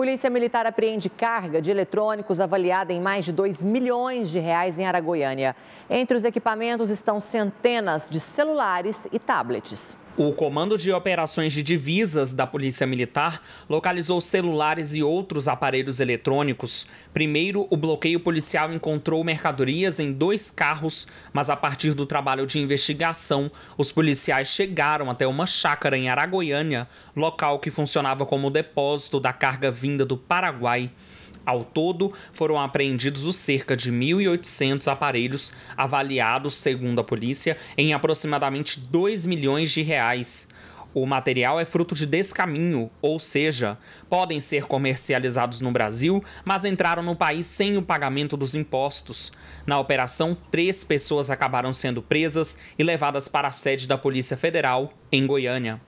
Polícia Militar apreende carga de eletrônicos avaliada em mais de 2 milhões de reais em Aragoiânia. Entre os equipamentos estão centenas de celulares e tablets. O Comando de Operações de Divisas da Polícia Militar localizou celulares e outros aparelhos eletrônicos. Primeiro, o bloqueio policial encontrou mercadorias em dois carros, mas a partir do trabalho de investigação, os policiais chegaram até uma chácara em Aragoiânia, local que funcionava como depósito da carga vinda do Paraguai. Ao todo, foram apreendidos os cerca de 1.800 aparelhos avaliados, segundo a polícia, em aproximadamente 2 milhões de reais. O material é fruto de descaminho, ou seja, podem ser comercializados no Brasil, mas entraram no país sem o pagamento dos impostos. Na operação, três pessoas acabaram sendo presas e levadas para a sede da Polícia Federal, em Goiânia.